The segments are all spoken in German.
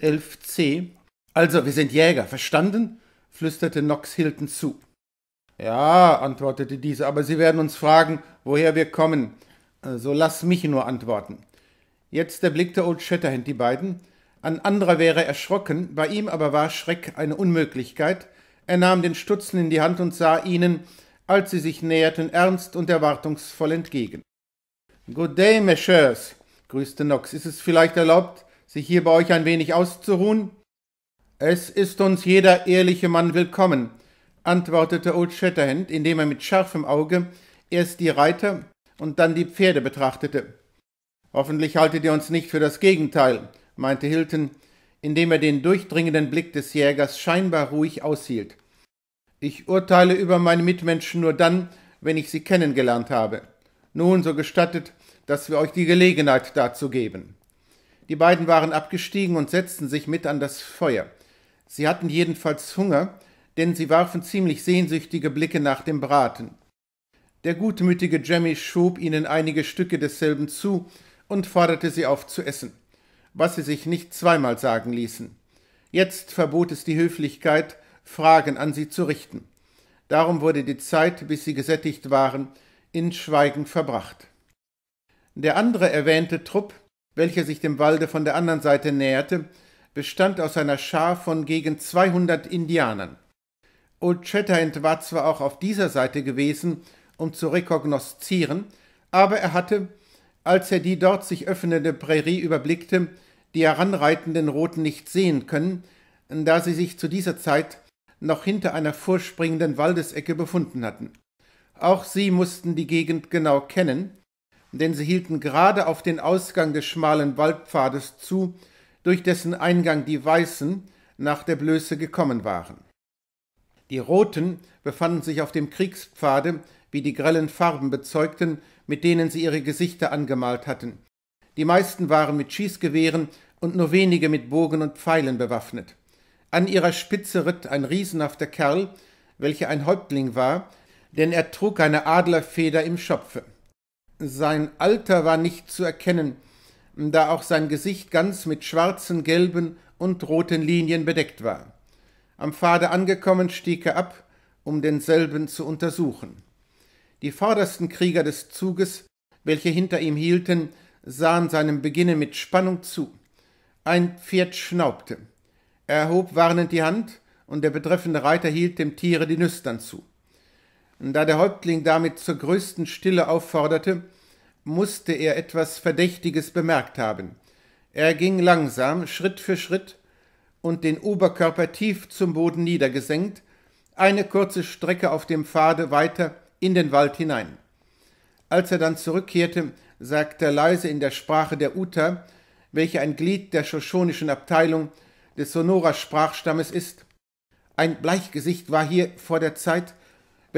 11c. Also, wir sind Jäger, verstanden? flüsterte Nox Hilton zu. Ja, antwortete dieser, aber Sie werden uns fragen, woher wir kommen. Äh, so lass mich nur antworten. Jetzt erblickte Old Shatterhand die beiden. Ein anderer wäre erschrocken, bei ihm aber war Schreck eine Unmöglichkeit. Er nahm den Stutzen in die Hand und sah ihnen, als sie sich näherten, ernst und erwartungsvoll entgegen. Good day, Messieurs, grüßte Nox. Ist es vielleicht erlaubt, sich hier bei euch ein wenig auszuruhen? Es ist uns jeder ehrliche Mann willkommen, antwortete Old Shatterhand, indem er mit scharfem Auge erst die Reiter und dann die Pferde betrachtete. Hoffentlich haltet ihr uns nicht für das Gegenteil, meinte Hilton, indem er den durchdringenden Blick des Jägers scheinbar ruhig aushielt. Ich urteile über meine Mitmenschen nur dann, wenn ich sie kennengelernt habe. Nun, so gestattet, dass wir euch die Gelegenheit dazu geben. Die beiden waren abgestiegen und setzten sich mit an das Feuer. Sie hatten jedenfalls Hunger, denn sie warfen ziemlich sehnsüchtige Blicke nach dem Braten. Der gutmütige Jemmy schob ihnen einige Stücke desselben zu und forderte sie auf zu essen, was sie sich nicht zweimal sagen ließen. Jetzt verbot es die Höflichkeit, Fragen an sie zu richten. Darum wurde die Zeit, bis sie gesättigt waren, in Schweigen verbracht. Der andere erwähnte Trupp welcher sich dem Walde von der anderen Seite näherte, bestand aus einer Schar von gegen 200 Indianern. Old Shatterhand war zwar auch auf dieser Seite gewesen, um zu rekognoszieren, aber er hatte, als er die dort sich öffnende Prärie überblickte, die heranreitenden Roten nicht sehen können, da sie sich zu dieser Zeit noch hinter einer vorspringenden Waldesecke befunden hatten. Auch sie mussten die Gegend genau kennen, denn sie hielten gerade auf den Ausgang des schmalen Waldpfades zu, durch dessen Eingang die Weißen nach der Blöße gekommen waren. Die Roten befanden sich auf dem Kriegspfade, wie die grellen Farben bezeugten, mit denen sie ihre Gesichter angemalt hatten. Die meisten waren mit Schießgewehren und nur wenige mit Bogen und Pfeilen bewaffnet. An ihrer Spitze ritt ein riesenhafter Kerl, welcher ein Häuptling war, denn er trug eine Adlerfeder im Schopfe. Sein Alter war nicht zu erkennen, da auch sein Gesicht ganz mit schwarzen, gelben und roten Linien bedeckt war. Am Pfade angekommen stieg er ab, um denselben zu untersuchen. Die vordersten Krieger des Zuges, welche hinter ihm hielten, sahen seinem Beginne mit Spannung zu. Ein Pferd schnaubte. Er erhob warnend die Hand, und der betreffende Reiter hielt dem Tiere die Nüstern zu. Da der Häuptling damit zur größten Stille aufforderte, musste er etwas Verdächtiges bemerkt haben. Er ging langsam, Schritt für Schritt und den Oberkörper tief zum Boden niedergesenkt, eine kurze Strecke auf dem Pfade weiter in den Wald hinein. Als er dann zurückkehrte, sagte er leise in der Sprache der Uta, welche ein Glied der Shoshonischen Abteilung des Sonora-Sprachstammes ist. Ein Bleichgesicht war hier vor der Zeit,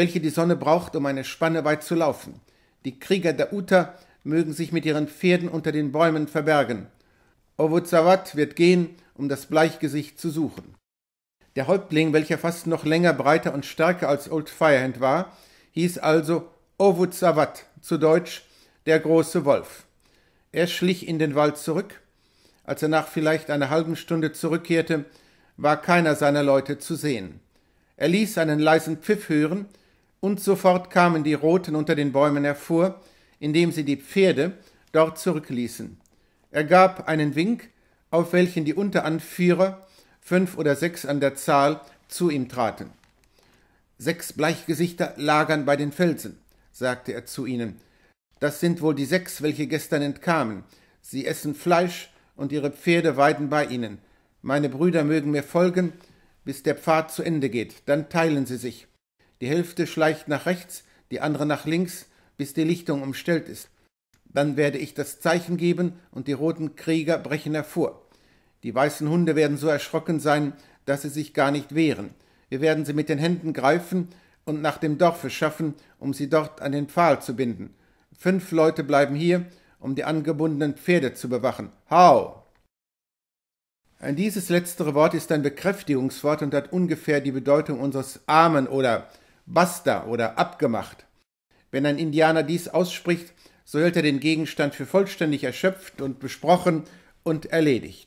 welche die Sonne braucht, um eine Spanne weit zu laufen. Die Krieger der Uta mögen sich mit ihren Pferden unter den Bäumen verbergen. Ovuzawat wird gehen, um das Bleichgesicht zu suchen. Der Häuptling, welcher fast noch länger, breiter und stärker als Old Firehand war, hieß also Ovuzawat, zu Deutsch der große Wolf. Er schlich in den Wald zurück. Als er nach vielleicht einer halben Stunde zurückkehrte, war keiner seiner Leute zu sehen. Er ließ einen leisen Pfiff hören, und sofort kamen die Roten unter den Bäumen hervor, indem sie die Pferde dort zurückließen. Er gab einen Wink, auf welchen die Unteranführer, fünf oder sechs an der Zahl, zu ihm traten. Sechs Bleichgesichter lagern bei den Felsen, sagte er zu ihnen. Das sind wohl die sechs, welche gestern entkamen. Sie essen Fleisch und ihre Pferde weiden bei ihnen. Meine Brüder mögen mir folgen, bis der Pfad zu Ende geht, dann teilen sie sich. Die Hälfte schleicht nach rechts, die andere nach links, bis die Lichtung umstellt ist. Dann werde ich das Zeichen geben und die roten Krieger brechen hervor. Die weißen Hunde werden so erschrocken sein, dass sie sich gar nicht wehren. Wir werden sie mit den Händen greifen und nach dem Dorfe schaffen, um sie dort an den Pfahl zu binden. Fünf Leute bleiben hier, um die angebundenen Pferde zu bewachen. Hau! Dieses letztere Wort ist ein Bekräftigungswort und hat ungefähr die Bedeutung unseres Amen oder Basta oder abgemacht. Wenn ein Indianer dies ausspricht, so hält er den Gegenstand für vollständig erschöpft und besprochen und erledigt.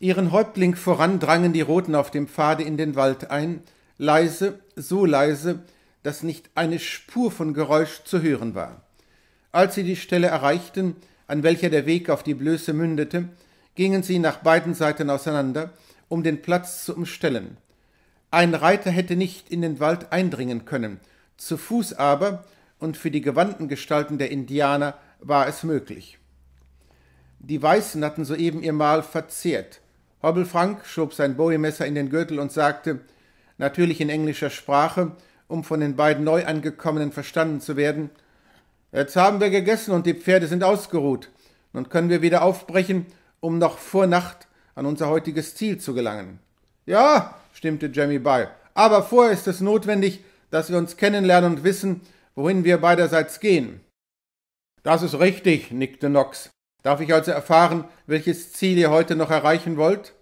Ihren Häuptling voran drangen die Roten auf dem Pfade in den Wald ein, leise, so leise, dass nicht eine Spur von Geräusch zu hören war. Als sie die Stelle erreichten, an welcher der Weg auf die Blöße mündete, gingen sie nach beiden Seiten auseinander, um den Platz zu umstellen – ein Reiter hätte nicht in den Wald eindringen können, zu Fuß aber und für die gewandten Gestalten der Indianer war es möglich. Die Weißen hatten soeben ihr Mahl verzehrt. Hobble Frank schob sein Bowie-Messer in den Gürtel und sagte, natürlich in englischer Sprache, um von den beiden Neuangekommenen verstanden zu werden, Jetzt haben wir gegessen und die Pferde sind ausgeruht. Nun können wir wieder aufbrechen, um noch vor Nacht an unser heutiges Ziel zu gelangen. Ja, stimmte Jamie bei. Aber vorher ist es notwendig, dass wir uns kennenlernen und wissen, wohin wir beiderseits gehen. Das ist richtig, nickte Knox. Darf ich also erfahren, welches Ziel ihr heute noch erreichen wollt?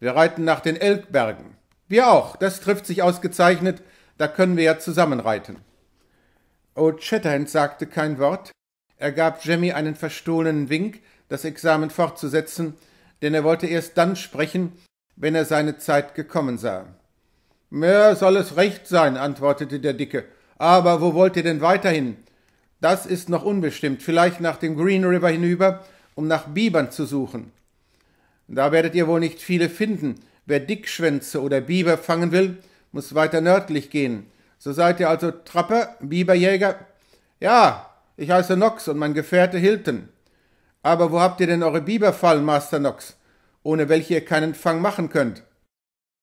Wir reiten nach den Elkbergen. Wir auch, das trifft sich ausgezeichnet, da können wir ja zusammenreiten. Old Shatterhand sagte kein Wort. Er gab Jemmy einen verstohlenen Wink, das Examen fortzusetzen, denn er wollte erst dann sprechen, wenn er seine Zeit gekommen sah. Mir soll es recht sein, antwortete der Dicke. Aber wo wollt ihr denn weiterhin? Das ist noch unbestimmt, vielleicht nach dem Green River hinüber, um nach Bibern zu suchen. Da werdet ihr wohl nicht viele finden. Wer Dickschwänze oder Biber fangen will, muss weiter nördlich gehen. So seid ihr also Trapper, Biberjäger? Ja, ich heiße Nox und mein Gefährte Hilton. Aber wo habt ihr denn eure Biberfallen, Master Nox? ohne welche ihr keinen Fang machen könnt.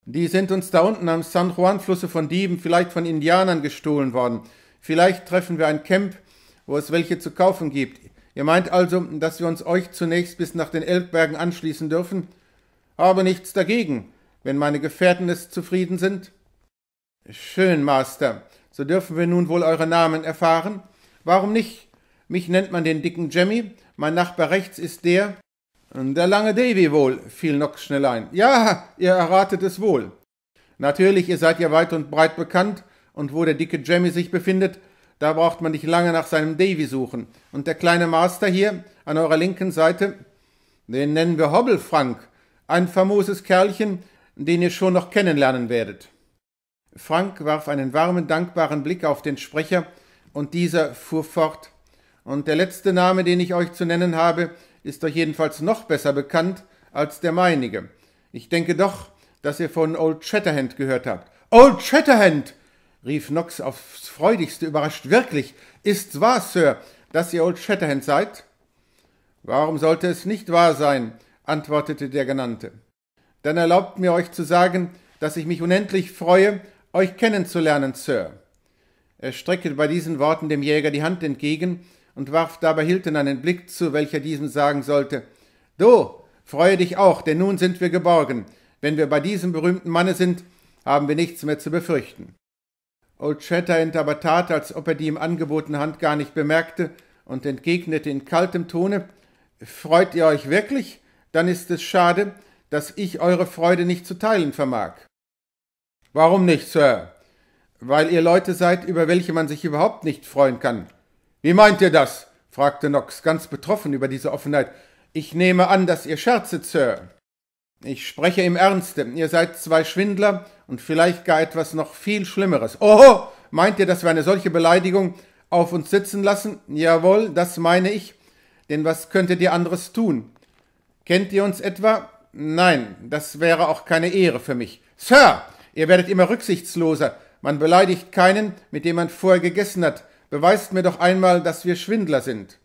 Die sind uns da unten am San Juan-Flusse von Dieben, vielleicht von Indianern gestohlen worden. Vielleicht treffen wir ein Camp, wo es welche zu kaufen gibt. Ihr meint also, dass wir uns euch zunächst bis nach den Elbbergen anschließen dürfen? Habe nichts dagegen, wenn meine Gefährten es zufrieden sind. Schön, Master. So dürfen wir nun wohl eure Namen erfahren. Warum nicht? Mich nennt man den dicken Jemmy, mein Nachbar rechts ist der, der lange Davy wohl, fiel Nox schnell ein. Ja, ihr erratet es wohl. Natürlich, ihr seid ja weit und breit bekannt, und wo der dicke Jemmy sich befindet, da braucht man nicht lange nach seinem Davy suchen. Und der kleine Master hier, an eurer linken Seite, den nennen wir Hobble Frank, ein famoses Kerlchen, den ihr schon noch kennenlernen werdet. Frank warf einen warmen, dankbaren Blick auf den Sprecher, und dieser fuhr fort. Und der letzte Name, den ich euch zu nennen habe, ist euch jedenfalls noch besser bekannt als der meinige. Ich denke doch, dass ihr von Old Shatterhand gehört habt. Old Shatterhand! rief Knox aufs freudigste überrascht. Wirklich, ist's wahr, Sir, dass ihr Old Shatterhand seid? Warum sollte es nicht wahr sein? antwortete der Genannte. Dann erlaubt mir euch zu sagen, dass ich mich unendlich freue, euch kennenzulernen, Sir. Er streckte bei diesen Worten dem Jäger die Hand entgegen, und warf dabei Hilton einen Blick zu, welcher diesem sagen sollte Du, freue dich auch, denn nun sind wir geborgen. Wenn wir bei diesem berühmten Manne sind, haben wir nichts mehr zu befürchten. Old Shatterhand aber tat, als ob er die ihm angebotene Hand gar nicht bemerkte und entgegnete in kaltem Tone Freut ihr euch wirklich? Dann ist es schade, dass ich eure Freude nicht zu teilen vermag. Warum nicht, Sir? Weil ihr Leute seid, über welche man sich überhaupt nicht freuen kann. Wie meint ihr das? fragte Knox, ganz betroffen über diese Offenheit. Ich nehme an, dass ihr scherzet, Sir. Ich spreche im Ernste. Ihr seid zwei Schwindler und vielleicht gar etwas noch viel Schlimmeres. Oho! Meint ihr, dass wir eine solche Beleidigung auf uns sitzen lassen? Jawohl, das meine ich. Denn was könntet ihr anderes tun? Kennt ihr uns etwa? Nein, das wäre auch keine Ehre für mich. Sir, ihr werdet immer rücksichtsloser. Man beleidigt keinen, mit dem man vorher gegessen hat beweist mir doch einmal, dass wir Schwindler sind.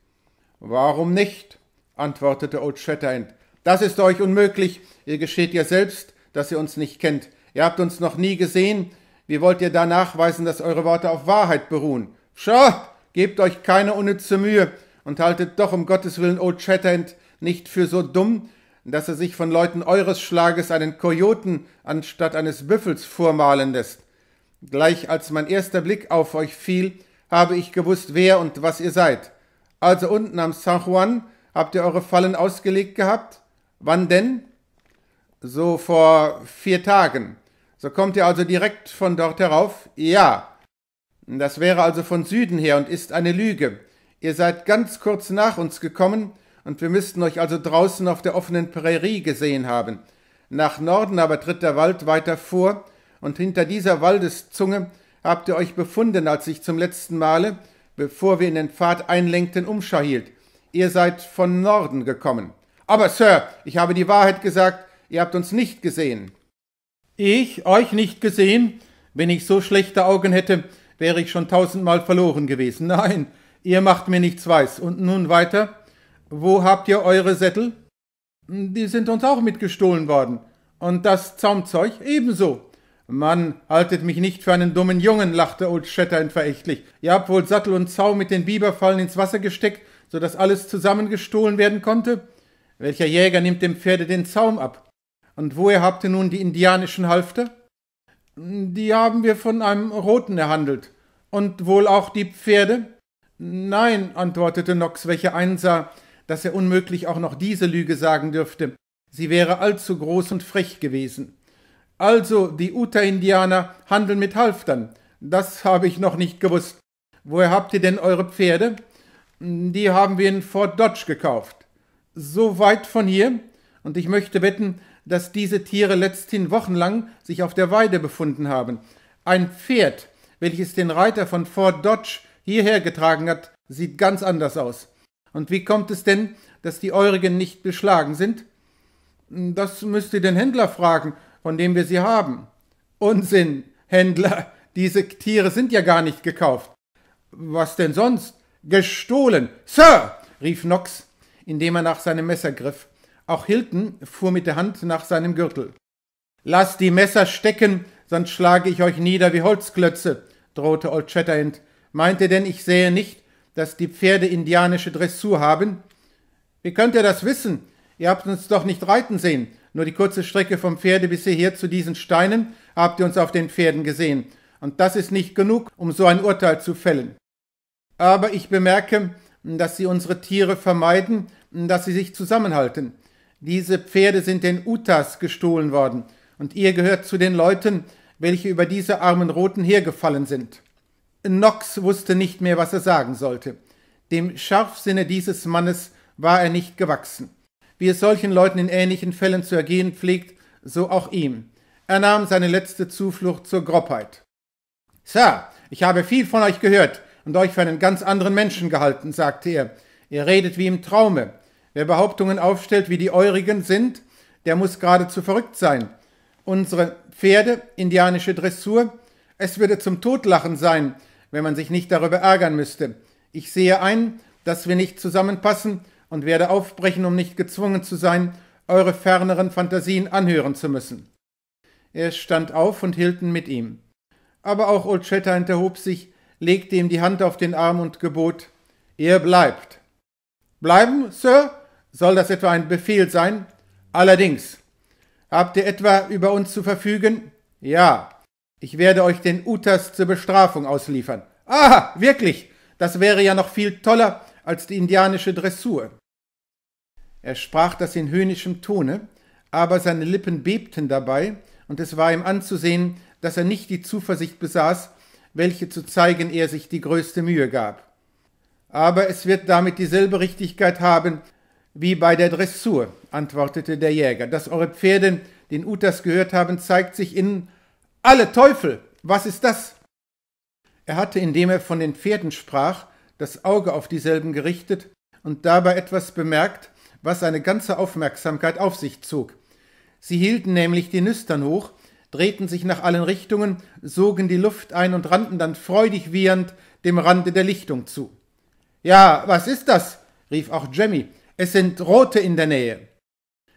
Warum nicht? antwortete Old Shatterhand. Das ist euch unmöglich. Ihr gesteht ja selbst, dass ihr uns nicht kennt. Ihr habt uns noch nie gesehen. Wie wollt ihr da nachweisen, dass eure Worte auf Wahrheit beruhen? Schau, gebt euch keine unnütze Mühe und haltet doch um Gottes Willen Old Shatterhand nicht für so dumm, dass er sich von Leuten eures Schlages einen Kojoten anstatt eines Büffels vormalen lässt. Gleich als mein erster Blick auf euch fiel, habe ich gewusst, wer und was ihr seid. Also unten am San Juan habt ihr eure Fallen ausgelegt gehabt? Wann denn? So vor vier Tagen. So kommt ihr also direkt von dort herauf? Ja. Das wäre also von Süden her und ist eine Lüge. Ihr seid ganz kurz nach uns gekommen, und wir müssten euch also draußen auf der offenen Prärie gesehen haben. Nach Norden aber tritt der Wald weiter vor, und hinter dieser Waldeszunge habt ihr euch befunden, als ich zum letzten Male, bevor wir in den Pfad einlenkten, Umschau hielt. Ihr seid von Norden gekommen. Aber, Sir, ich habe die Wahrheit gesagt, ihr habt uns nicht gesehen. Ich euch nicht gesehen? Wenn ich so schlechte Augen hätte, wäre ich schon tausendmal verloren gewesen. Nein, ihr macht mir nichts weiß. Und nun weiter. Wo habt ihr eure Sättel? Die sind uns auch mitgestohlen worden. Und das Zaumzeug ebenso. Mann, haltet mich nicht für einen dummen Jungen, lachte Old Shatterhand verächtlich. Ihr habt wohl Sattel und Zaum mit den Biberfallen ins Wasser gesteckt, so dass alles zusammengestohlen werden konnte? Welcher Jäger nimmt dem Pferde den Zaum ab? Und woher habt ihr nun die indianischen Halfter? Die haben wir von einem Roten erhandelt. Und wohl auch die Pferde? Nein, antwortete Nox, welcher einsah, dass er unmöglich auch noch diese Lüge sagen dürfte. Sie wäre allzu groß und frech gewesen. Also die Uta-Indianer handeln mit Halftern. Das habe ich noch nicht gewusst. Woher habt ihr denn eure Pferde? Hm, die haben wir in Fort Dodge gekauft. So weit von hier. Und ich möchte wetten, dass diese Tiere letzthin wochenlang sich auf der Weide befunden haben. Ein Pferd, welches den Reiter von Fort Dodge hierher getragen hat, sieht ganz anders aus. Und wie kommt es denn, dass die eurigen nicht beschlagen sind? Hm, das müsst ihr den Händler fragen von dem wir sie haben. Unsinn, Händler, diese Tiere sind ja gar nicht gekauft. Was denn sonst? Gestohlen. Sir, rief Knox, indem er nach seinem Messer griff. Auch Hilton fuhr mit der Hand nach seinem Gürtel. Lasst die Messer stecken, sonst schlage ich euch nieder wie Holzklötze, drohte Old Shatterhand. Meint ihr denn, ich sehe nicht, dass die Pferde indianische Dressur haben? Wie könnt ihr das wissen? Ihr habt uns doch nicht reiten sehen. Nur die kurze Strecke vom Pferde bis hierher zu diesen Steinen habt ihr uns auf den Pferden gesehen. Und das ist nicht genug, um so ein Urteil zu fällen. Aber ich bemerke, dass sie unsere Tiere vermeiden, dass sie sich zusammenhalten. Diese Pferde sind den Utas gestohlen worden, und ihr gehört zu den Leuten, welche über diese armen Roten hergefallen sind. Nox wusste nicht mehr, was er sagen sollte. Dem Scharfsinne dieses Mannes war er nicht gewachsen wie es solchen Leuten in ähnlichen Fällen zu ergehen pflegt, so auch ihm. Er nahm seine letzte Zuflucht zur Grobheit. Sir, ich habe viel von euch gehört und euch für einen ganz anderen Menschen gehalten, sagte er. Ihr redet wie im Traume. Wer Behauptungen aufstellt, wie die eurigen sind, der muss geradezu verrückt sein. Unsere Pferde, indianische Dressur, es würde zum Todlachen sein, wenn man sich nicht darüber ärgern müsste. Ich sehe ein, dass wir nicht zusammenpassen und werde aufbrechen, um nicht gezwungen zu sein, eure ferneren Fantasien anhören zu müssen. Er stand auf und Hilton mit ihm. Aber auch Old Shatterhand erhob sich, legte ihm die Hand auf den Arm und gebot, ihr bleibt. Bleiben, Sir? Soll das etwa ein Befehl sein? Allerdings. Habt ihr etwa über uns zu verfügen? Ja. Ich werde euch den Utas zur Bestrafung ausliefern. Ah, wirklich? Das wäre ja noch viel toller als die indianische Dressur. Er sprach das in höhnischem Tone, aber seine Lippen bebten dabei, und es war ihm anzusehen, dass er nicht die Zuversicht besaß, welche zu zeigen er sich die größte Mühe gab. Aber es wird damit dieselbe Richtigkeit haben wie bei der Dressur, antwortete der Jäger. Dass eure Pferde den Utas gehört haben, zeigt sich in alle Teufel. Was ist das? Er hatte, indem er von den Pferden sprach, das Auge auf dieselben gerichtet und dabei etwas bemerkt, was seine ganze Aufmerksamkeit auf sich zog. Sie hielten nämlich die Nüstern hoch, drehten sich nach allen Richtungen, sogen die Luft ein und rannten dann freudig wiehernd dem Rande der Lichtung zu. Ja, was ist das? rief auch Jemmy. Es sind Rote in der Nähe.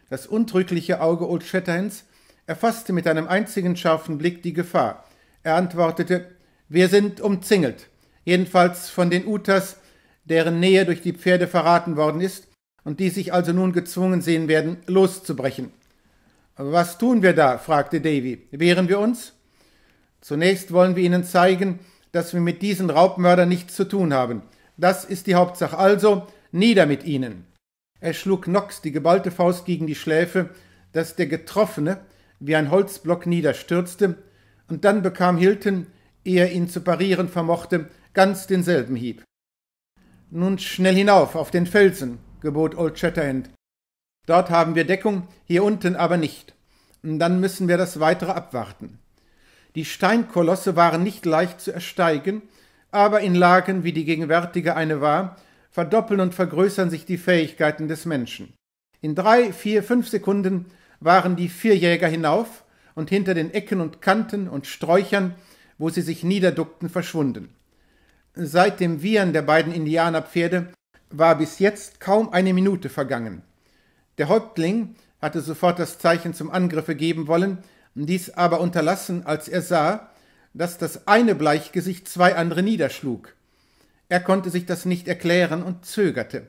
Das untrügliche Auge Old Shatterhands erfasste mit einem einzigen scharfen Blick die Gefahr. Er antwortete Wir sind umzingelt, jedenfalls von den Utas, deren Nähe durch die Pferde verraten worden ist, und die sich also nun gezwungen sehen werden, loszubrechen. Was tun wir da? fragte Davy. Wehren wir uns? Zunächst wollen wir Ihnen zeigen, dass wir mit diesen Raubmördern nichts zu tun haben. Das ist die Hauptsache. Also, nieder mit ihnen. Er schlug Knox die geballte Faust gegen die Schläfe, dass der Getroffene wie ein Holzblock niederstürzte, und dann bekam Hilton, ehe er ihn zu parieren vermochte, ganz denselben Hieb. Nun schnell hinauf auf den Felsen, gebot Old Shatterhand. Dort haben wir Deckung, hier unten aber nicht. Dann müssen wir das Weitere abwarten. Die Steinkolosse waren nicht leicht zu ersteigen, aber in Lagen, wie die gegenwärtige eine war, verdoppeln und vergrößern sich die Fähigkeiten des Menschen. In drei, vier, fünf Sekunden waren die vier Jäger hinauf und hinter den Ecken und Kanten und Sträuchern, wo sie sich niederduckten, verschwunden. Seit dem Wiehern der beiden Indianerpferde war bis jetzt kaum eine Minute vergangen. Der Häuptling hatte sofort das Zeichen zum Angriffe geben wollen, dies aber unterlassen, als er sah, dass das eine Bleichgesicht zwei andere niederschlug. Er konnte sich das nicht erklären und zögerte.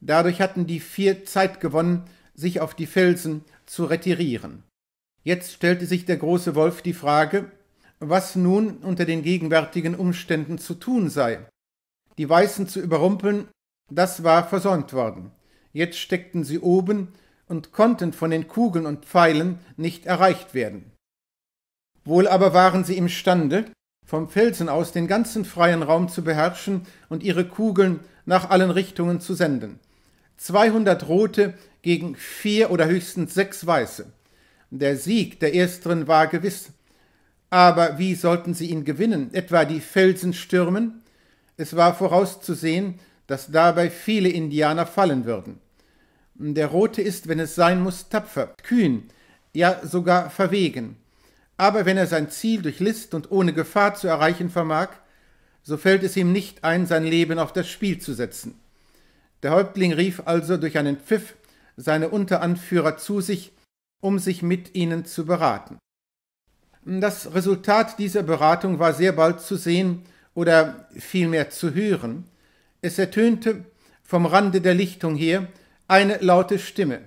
Dadurch hatten die vier Zeit gewonnen, sich auf die Felsen zu retirieren. Jetzt stellte sich der große Wolf die Frage, was nun unter den gegenwärtigen Umständen zu tun sei. Die Weißen zu überrumpeln das war versäumt worden. Jetzt steckten sie oben und konnten von den Kugeln und Pfeilen nicht erreicht werden. Wohl aber waren sie imstande, vom Felsen aus den ganzen freien Raum zu beherrschen und ihre Kugeln nach allen Richtungen zu senden. 200 rote gegen vier oder höchstens sechs weiße. Der Sieg der ersteren war gewiss. Aber wie sollten sie ihn gewinnen? Etwa die Felsen stürmen? Es war vorauszusehen, dass dabei viele Indianer fallen würden. Der Rote ist, wenn es sein muss, tapfer, kühn, ja sogar verwegen. Aber wenn er sein Ziel durch List und ohne Gefahr zu erreichen vermag, so fällt es ihm nicht ein, sein Leben auf das Spiel zu setzen. Der Häuptling rief also durch einen Pfiff seine Unteranführer zu sich, um sich mit ihnen zu beraten. Das Resultat dieser Beratung war sehr bald zu sehen oder vielmehr zu hören, es ertönte vom Rande der Lichtung her eine laute Stimme.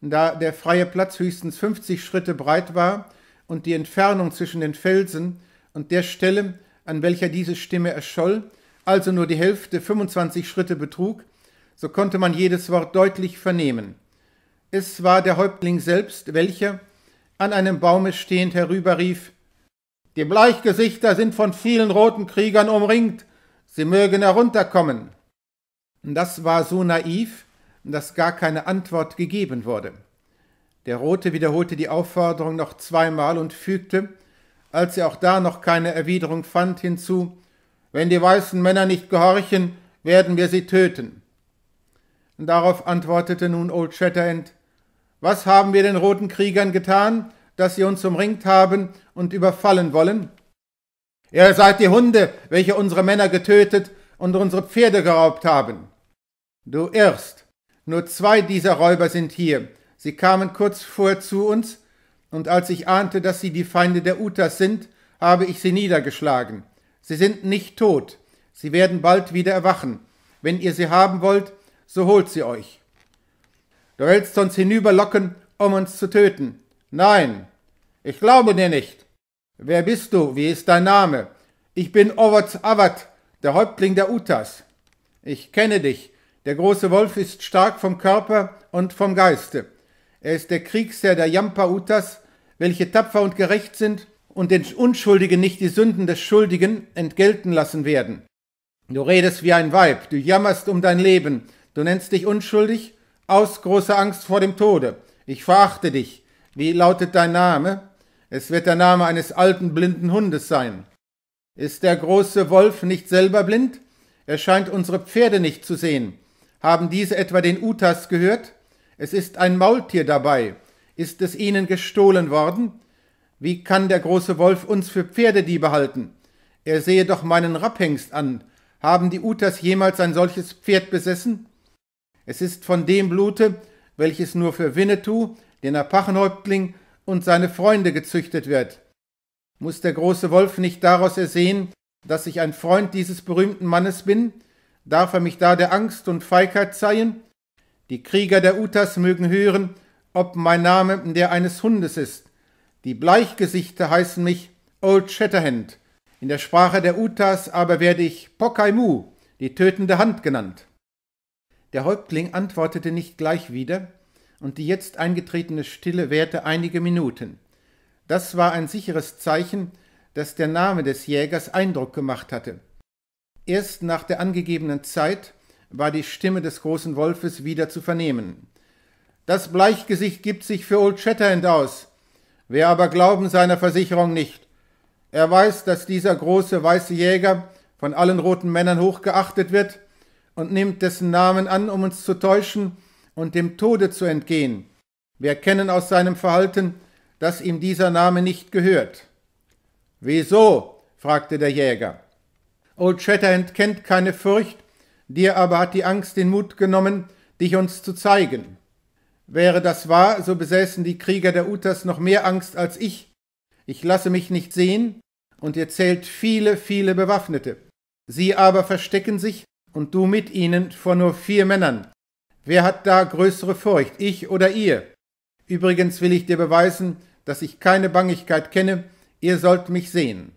Da der freie Platz höchstens 50 Schritte breit war und die Entfernung zwischen den Felsen und der Stelle, an welcher diese Stimme erscholl, also nur die Hälfte 25 Schritte betrug, so konnte man jedes Wort deutlich vernehmen. Es war der Häuptling selbst, welcher, an einem Baume stehend, herüberrief Die Bleichgesichter sind von vielen roten Kriegern umringt Sie mögen herunterkommen. Das war so naiv, dass gar keine Antwort gegeben wurde. Der Rote wiederholte die Aufforderung noch zweimal und fügte, als er auch da noch keine Erwiderung fand, hinzu Wenn die weißen Männer nicht gehorchen, werden wir sie töten. Und darauf antwortete nun Old Shatterhand Was haben wir den roten Kriegern getan, dass sie uns umringt haben und überfallen wollen? Ihr seid die Hunde, welche unsere Männer getötet und unsere Pferde geraubt haben. Du irrst. Nur zwei dieser Räuber sind hier. Sie kamen kurz vorher zu uns, und als ich ahnte, dass sie die Feinde der Utas sind, habe ich sie niedergeschlagen. Sie sind nicht tot. Sie werden bald wieder erwachen. Wenn ihr sie haben wollt, so holt sie euch. Du willst uns hinüberlocken, um uns zu töten. Nein, ich glaube dir nicht. Wer bist du? Wie ist dein Name? Ich bin Ovots Avat, der Häuptling der Utas. Ich kenne dich. Der große Wolf ist stark vom Körper und vom Geiste. Er ist der Kriegsherr der Yampa-Utas, welche tapfer und gerecht sind und den Unschuldigen nicht die Sünden des Schuldigen entgelten lassen werden. Du redest wie ein Weib, du jammerst um dein Leben, du nennst dich unschuldig aus großer Angst vor dem Tode. Ich verachte dich. Wie lautet dein Name? Es wird der Name eines alten blinden Hundes sein. Ist der große Wolf nicht selber blind? Er scheint unsere Pferde nicht zu sehen. Haben diese etwa den Utas gehört? Es ist ein Maultier dabei. Ist es ihnen gestohlen worden? Wie kann der große Wolf uns für Pferdediebe halten? Er sehe doch meinen Rapphengst an. Haben die Utas jemals ein solches Pferd besessen? Es ist von dem Blute, welches nur für Winnetou, den Apachenhäuptling und seine Freunde gezüchtet wird. Muss der große Wolf nicht daraus ersehen, dass ich ein Freund dieses berühmten Mannes bin? Darf er mich da der Angst und Feigheit zeihen? Die Krieger der Utas mögen hören, ob mein Name der eines Hundes ist. Die Bleichgesichter heißen mich Old Shatterhand. In der Sprache der Utas aber werde ich Pokaimu, die tötende Hand genannt. Der Häuptling antwortete nicht gleich wieder, und die jetzt eingetretene Stille währte einige Minuten. Das war ein sicheres Zeichen, dass der Name des Jägers Eindruck gemacht hatte. Erst nach der angegebenen Zeit war die Stimme des großen Wolfes wieder zu vernehmen. Das Bleichgesicht gibt sich für Old Shatterhand aus. Wer aber glauben seiner Versicherung nicht. Er weiß, dass dieser große weiße Jäger von allen roten Männern hochgeachtet wird und nimmt dessen Namen an, um uns zu täuschen und dem Tode zu entgehen. Wir erkennen aus seinem Verhalten, dass ihm dieser Name nicht gehört. Wieso? fragte der Jäger. Old Shatterhand kennt keine Furcht, dir aber hat die Angst den Mut genommen, dich uns zu zeigen. Wäre das wahr, so besäßen die Krieger der Utas noch mehr Angst als ich. Ich lasse mich nicht sehen, und ihr zählt viele, viele Bewaffnete. Sie aber verstecken sich, und du mit ihnen vor nur vier Männern. Wer hat da größere Furcht, ich oder ihr? Übrigens will ich dir beweisen, dass ich keine Bangigkeit kenne, ihr sollt mich sehen.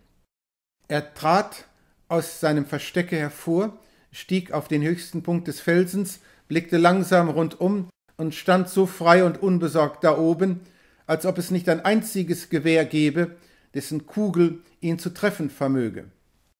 Er trat aus seinem Verstecke hervor, stieg auf den höchsten Punkt des Felsens, blickte langsam rundum und stand so frei und unbesorgt da oben, als ob es nicht ein einziges Gewehr gäbe, dessen Kugel ihn zu treffen vermöge.